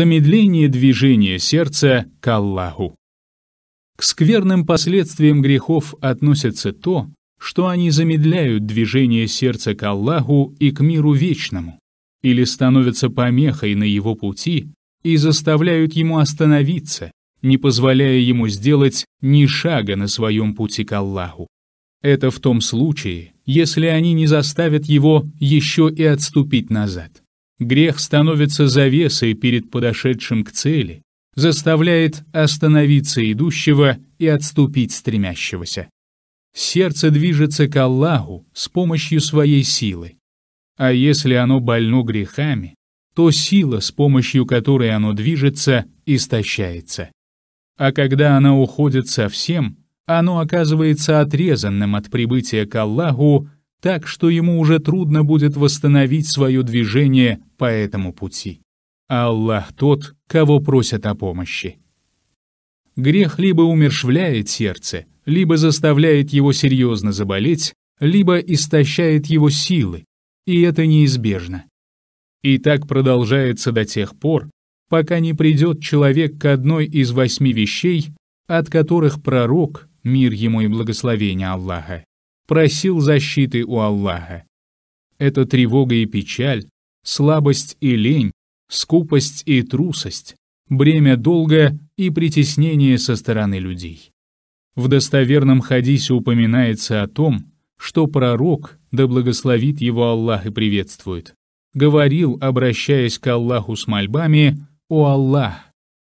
Замедление движения сердца к Аллаху. К скверным последствиям грехов относятся то, что они замедляют движение сердца к Аллаху и к миру вечному, или становятся помехой на его пути и заставляют ему остановиться, не позволяя ему сделать ни шага на своем пути к Аллаху. Это в том случае, если они не заставят его еще и отступить назад. Грех становится завесой перед подошедшим к цели, заставляет остановиться идущего и отступить стремящегося. Сердце движется к Аллаху с помощью своей силы. А если оно больно грехами, то сила, с помощью которой оно движется, истощается. А когда она уходит совсем, оно оказывается отрезанным от прибытия к Аллаху так что ему уже трудно будет восстановить свое движение по этому пути. Аллах тот, кого просят о помощи. Грех либо умершвляет сердце, либо заставляет его серьезно заболеть, либо истощает его силы, и это неизбежно. И так продолжается до тех пор, пока не придет человек к одной из восьми вещей, от которых пророк, мир ему и благословение Аллаха, просил защиты у Аллаха. Это тревога и печаль, слабость и лень, скупость и трусость, бремя долга и притеснение со стороны людей. В достоверном хадисе упоминается о том, что пророк, да благословит его Аллах и приветствует, говорил, обращаясь к Аллаху с мольбами, «О Аллах,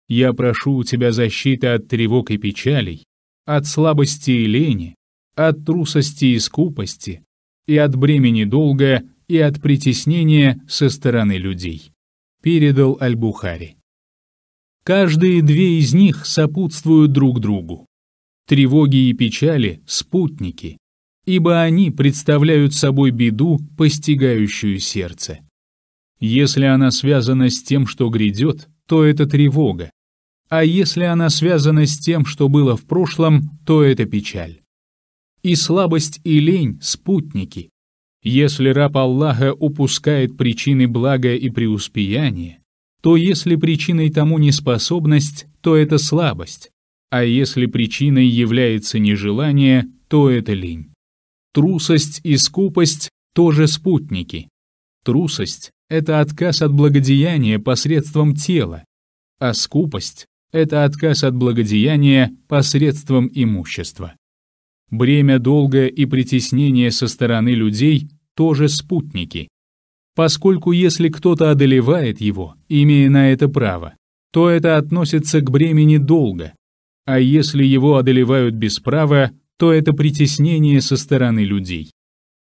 я прошу у тебя защиты от тревог и печалей, от слабости и лени, от трусости и скупости, и от бремени долга, и от притеснения со стороны людей», — передал Аль-Бухари. Каждые две из них сопутствуют друг другу. Тревоги и печали — спутники, ибо они представляют собой беду, постигающую сердце. Если она связана с тем, что грядет, то это тревога, а если она связана с тем, что было в прошлом, то это печаль и слабость и лень — спутники. Если раб Аллаха упускает причины блага и преуспеяния, то если причиной тому неспособность, то это слабость, а если причиной является нежелание, то это лень. Трусость и скупость — тоже спутники. Трусость — это отказ от благодеяния посредством тела, а скупость — это отказ от благодеяния посредством имущества. Бремя долга и притеснение со стороны людей тоже спутники. Поскольку если кто-то одолевает его, имея на это право, то это относится к бремени долга, а если его одолевают без права, то это притеснение со стороны людей.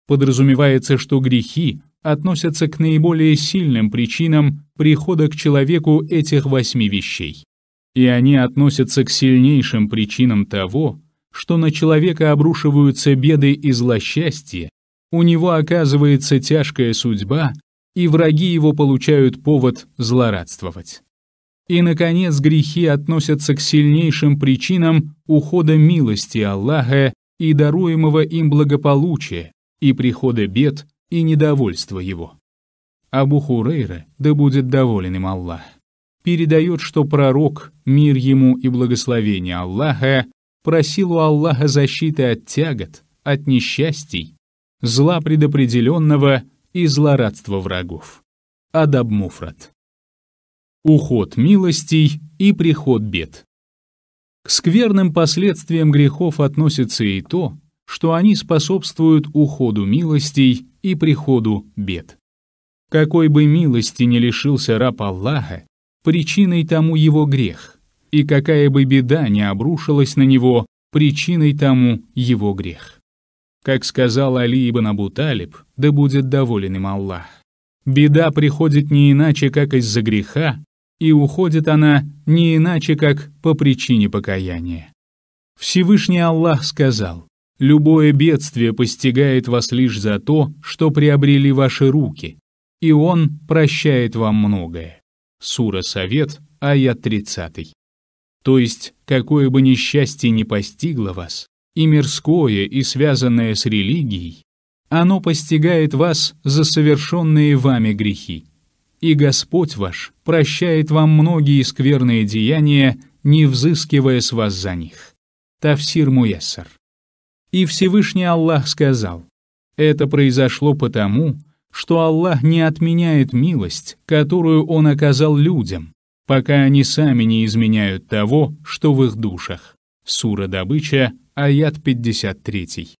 Подразумевается, что грехи относятся к наиболее сильным причинам прихода к человеку этих восьми вещей. И они относятся к сильнейшим причинам того, что на человека обрушиваются беды и злосчастье, у него оказывается тяжкая судьба, и враги его получают повод злорадствовать. И, наконец, грехи относятся к сильнейшим причинам ухода милости Аллаха и даруемого им благополучия, и прихода бед и недовольства его. Абу Хурейра, да будет доволен им Аллах, передает, что пророк, мир ему и благословение Аллаха, просил у Аллаха защиты от тягот, от несчастий, зла предопределенного и злорадства врагов. Адабмуфрат. Уход милостей и приход бед. К скверным последствиям грехов относится и то, что они способствуют уходу милостей и приходу бед. Какой бы милости не лишился раб Аллаха, причиной тому его грех, и какая бы беда не обрушилась на него, причиной тому его грех. Как сказал Али ибн Абу Талиб, да будет доволен им Аллах. Беда приходит не иначе, как из-за греха, и уходит она не иначе, как по причине покаяния. Всевышний Аллах сказал, «Любое бедствие постигает вас лишь за то, что приобрели ваши руки, и Он прощает вам многое». Сура Совет, аят 30. То есть, какое бы несчастье не постигло вас, и мирское, и связанное с религией, оно постигает вас за совершенные вами грехи. И Господь ваш прощает вам многие скверные деяния, не взыскивая с вас за них. Тавсир Муяссар. И Всевышний Аллах сказал, «Это произошло потому, что Аллах не отменяет милость, которую Он оказал людям, пока они сами не изменяют того, что в их душах. Сура добыча, аят 53.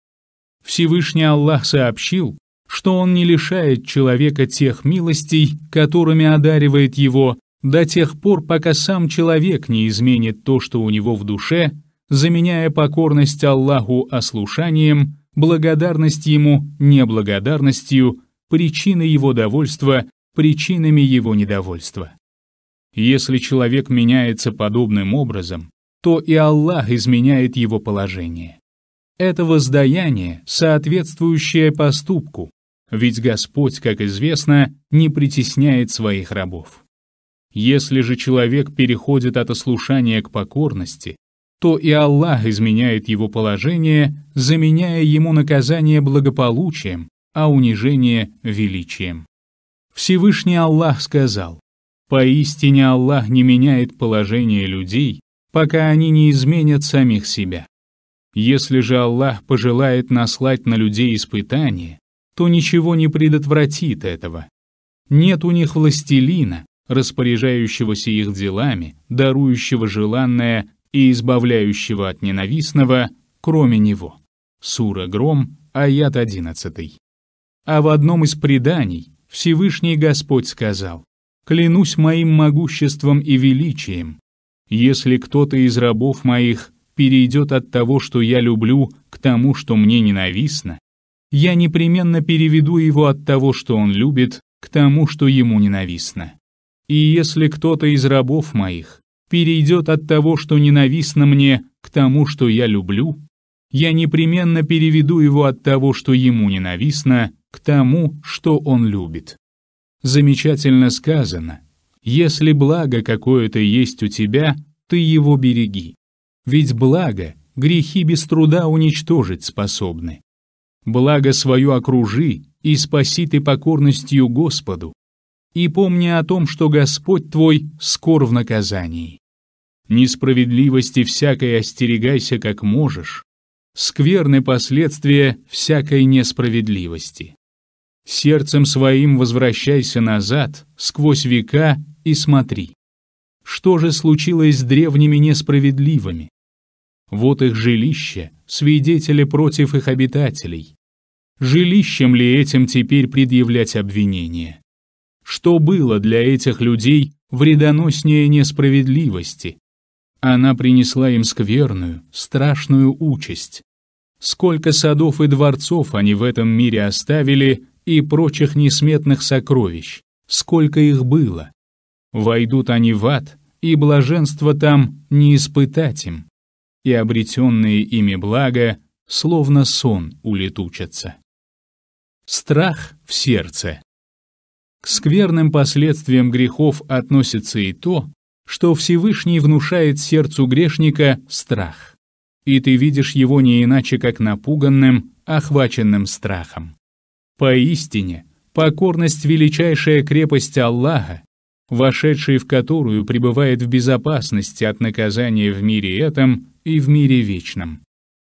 Всевышний Аллах сообщил, что Он не лишает человека тех милостей, которыми одаривает его, до тех пор, пока сам человек не изменит то, что у него в душе, заменяя покорность Аллаху ослушанием, благодарность Ему неблагодарностью, причины его довольства причинами его недовольства. Если человек меняется подобным образом, то и Аллах изменяет его положение. Это воздаяние, соответствующее поступку, ведь Господь, как известно, не притесняет своих рабов. Если же человек переходит от ослушания к покорности, то и Аллах изменяет его положение, заменяя ему наказание благополучием, а унижение — величием. Всевышний Аллах сказал, Поистине Аллах не меняет положение людей, пока они не изменят самих себя. Если же Аллах пожелает наслать на людей испытания, то ничего не предотвратит этого. Нет у них властелина, распоряжающегося их делами, дарующего желанное и избавляющего от ненавистного, кроме него. Сура Гром, аят 11. А в одном из преданий Всевышний Господь сказал, клянусь моим могуществом и величием, если кто-то из рабов моих перейдет от того, что я люблю, к тому, что мне ненавистно, я непременно переведу его от того, что он любит, к тому, что ему ненавистно. И если кто-то из рабов моих перейдет от того, что ненавистно мне, к тому, что я люблю, я непременно переведу его от того, что ему ненавистно, к тому, что он любит замечательно сказано «Если благо какое-то есть у тебя, ты его береги». Ведь благо грехи без труда уничтожить способны. Благо свое окружи и спаси ты покорностью Господу. И помни о том, что Господь твой скор в наказании. Несправедливости всякой остерегайся как можешь, скверны последствия всякой несправедливости. Сердцем своим возвращайся назад, сквозь века, и смотри. Что же случилось с древними несправедливыми? Вот их жилище, свидетели против их обитателей. Жилищем ли этим теперь предъявлять обвинение? Что было для этих людей вредоноснее несправедливости? Она принесла им скверную, страшную участь. Сколько садов и дворцов они в этом мире оставили, и прочих несметных сокровищ, сколько их было. Войдут они в ад, и блаженство там не испытать им, и обретенные ими блага словно сон улетучатся. Страх в сердце. К скверным последствиям грехов относится и то, что Всевышний внушает сердцу грешника страх. И ты видишь его не иначе, как напуганным, охваченным страхом. Поистине, покорность — величайшая крепость Аллаха, вошедший в которую пребывает в безопасности от наказания в мире этом и в мире вечном.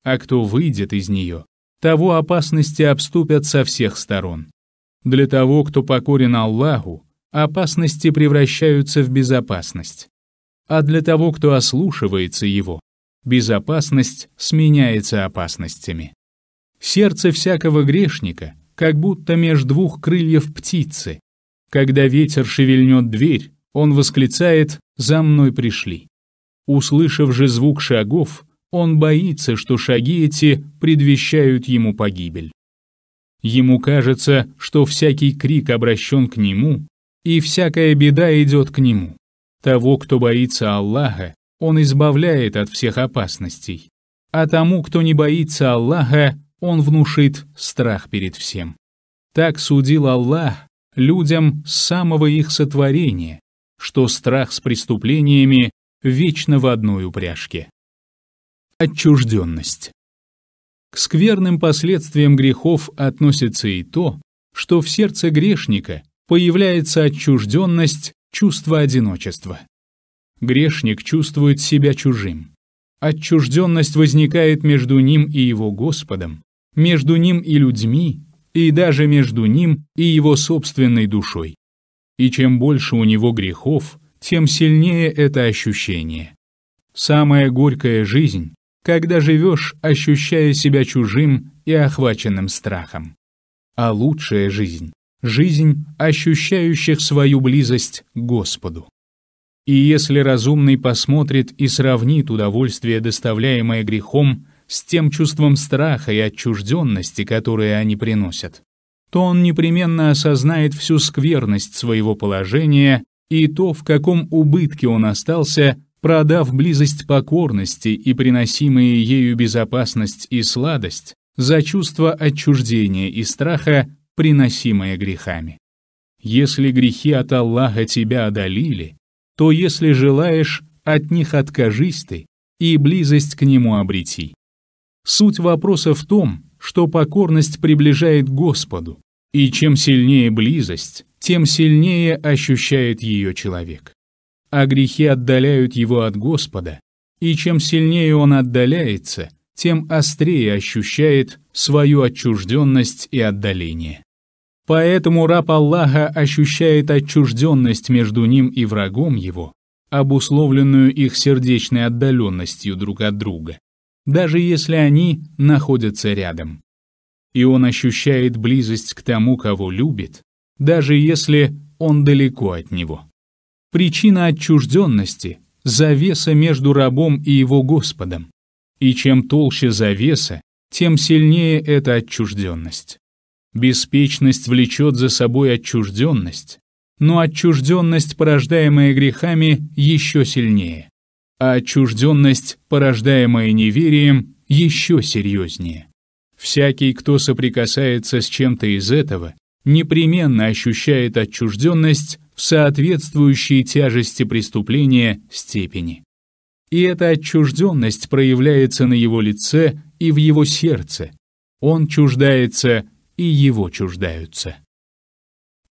А кто выйдет из нее, того опасности обступят со всех сторон. Для того, кто покорен Аллаху, опасности превращаются в безопасность. А для того, кто ослушивается его, безопасность сменяется опасностями. Сердце всякого грешника как будто меж двух крыльев птицы. Когда ветер шевельнет дверь, он восклицает «За мной пришли». Услышав же звук шагов, он боится, что шаги эти предвещают ему погибель. Ему кажется, что всякий крик обращен к нему, и всякая беда идет к нему. Того, кто боится Аллаха, он избавляет от всех опасностей. А тому, кто не боится Аллаха, он внушит страх перед всем. Так судил Аллах людям с самого их сотворения, что страх с преступлениями вечно в одной упряжке. Отчужденность. К скверным последствиям грехов относится и то, что в сердце грешника появляется отчужденность, чувство одиночества. Грешник чувствует себя чужим. Отчужденность возникает между ним и его Господом, между ним и людьми, и даже между ним и его собственной душой. И чем больше у него грехов, тем сильнее это ощущение. Самая горькая жизнь, когда живешь, ощущая себя чужим и охваченным страхом. А лучшая жизнь — жизнь ощущающих свою близость к Господу. И если разумный посмотрит и сравнит удовольствие, доставляемое грехом, с тем чувством страха и отчужденности, которые они приносят, то он непременно осознает всю скверность своего положения и то, в каком убытке он остался, продав близость покорности и приносимые ею безопасность и сладость за чувство отчуждения и страха, приносимое грехами. Если грехи от Аллаха тебя одолили, то если желаешь, от них откажись ты и близость к Нему обрети. Суть вопроса в том, что покорность приближает Господу, и чем сильнее близость, тем сильнее ощущает ее человек. А грехи отдаляют его от Господа, и чем сильнее он отдаляется, тем острее ощущает свою отчужденность и отдаление. Поэтому раб Аллаха ощущает отчужденность между ним и врагом его, обусловленную их сердечной отдаленностью друг от друга, даже если они находятся рядом. И он ощущает близость к тому, кого любит, даже если он далеко от него. Причина отчужденности — завеса между рабом и его Господом. И чем толще завеса, тем сильнее эта отчужденность. Беспечность влечет за собой отчужденность, но отчужденность, порождаемая грехами, еще сильнее а отчужденность, порождаемая неверием, еще серьезнее. Всякий, кто соприкасается с чем-то из этого, непременно ощущает отчужденность в соответствующей тяжести преступления степени. И эта отчужденность проявляется на его лице и в его сердце. Он чуждается, и его чуждаются.